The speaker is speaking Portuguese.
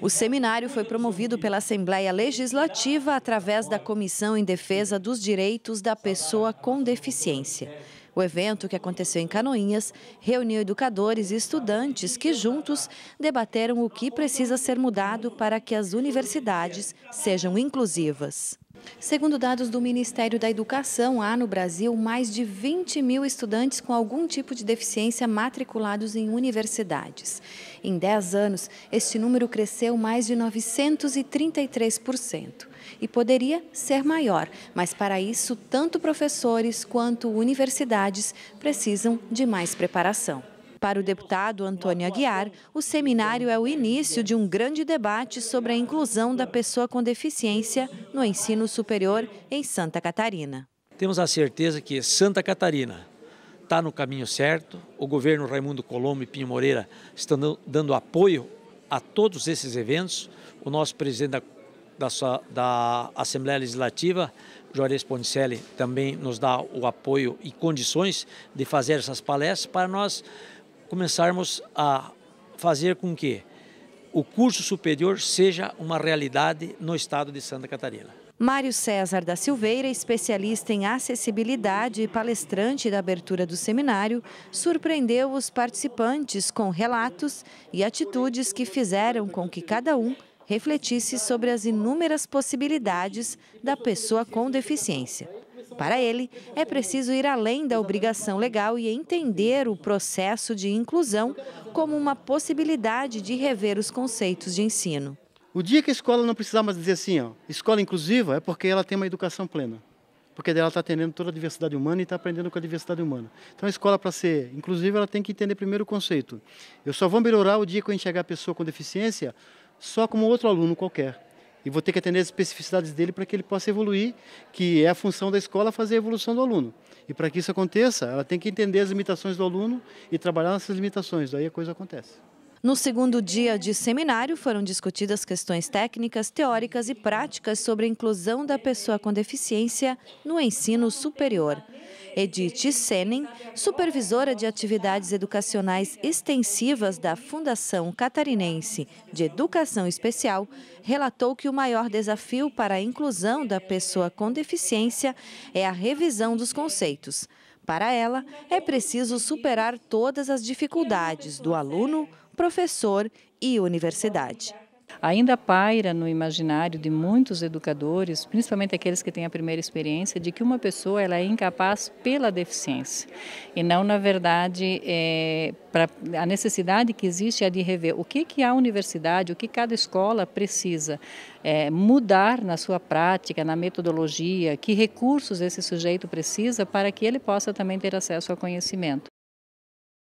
O seminário foi promovido pela Assembleia Legislativa através da Comissão em Defesa dos Direitos da Pessoa com Deficiência. O evento, que aconteceu em Canoinhas, reuniu educadores e estudantes que juntos debateram o que precisa ser mudado para que as universidades sejam inclusivas. Segundo dados do Ministério da Educação, há no Brasil mais de 20 mil estudantes com algum tipo de deficiência matriculados em universidades. Em 10 anos, este número cresceu mais de 933% e poderia ser maior, mas para isso, tanto professores quanto universidades precisam de mais preparação. Para o deputado Antônio Aguiar, o seminário é o início de um grande debate sobre a inclusão da pessoa com deficiência no ensino superior em Santa Catarina. Temos a certeza que Santa Catarina está no caminho certo, o governo Raimundo Colombo e Pinho Moreira estão dando apoio a todos esses eventos, o nosso presidente da da, da, Assembleia Legislativa, Juarez Ponticelli, também nos dá o apoio e condições de fazer essas palestras para nós começarmos a fazer com que o curso superior seja uma realidade no estado de Santa Catarina. Mário César da Silveira, especialista em acessibilidade e palestrante da abertura do seminário, surpreendeu os participantes com relatos e atitudes que fizeram com que cada um refletisse sobre as inúmeras possibilidades da pessoa com deficiência. Para ele, é preciso ir além da obrigação legal e entender o processo de inclusão como uma possibilidade de rever os conceitos de ensino. O dia que a escola não precisar mais dizer assim, ó, escola inclusiva, é porque ela tem uma educação plena. Porque ela está atendendo toda a diversidade humana e está aprendendo com a diversidade humana. Então a escola, para ser inclusiva, ela tem que entender primeiro o conceito. Eu só vou melhorar o dia que eu enxergar a pessoa com deficiência só como outro aluno qualquer e vou ter que atender as especificidades dele para que ele possa evoluir, que é a função da escola fazer a evolução do aluno. E para que isso aconteça, ela tem que entender as limitações do aluno e trabalhar nessas limitações, daí a coisa acontece. No segundo dia de seminário, foram discutidas questões técnicas, teóricas e práticas sobre a inclusão da pessoa com deficiência no ensino superior. Edith Senen, supervisora de atividades educacionais extensivas da Fundação Catarinense de Educação Especial, relatou que o maior desafio para a inclusão da pessoa com deficiência é a revisão dos conceitos. Para ela, é preciso superar todas as dificuldades do aluno, professor e universidade ainda paira no imaginário de muitos educadores, principalmente aqueles que têm a primeira experiência, de que uma pessoa ela é incapaz pela deficiência e não, na verdade, é, pra, a necessidade que existe é de rever o que, que a universidade, o que cada escola precisa é, mudar na sua prática, na metodologia, que recursos esse sujeito precisa para que ele possa também ter acesso ao conhecimento.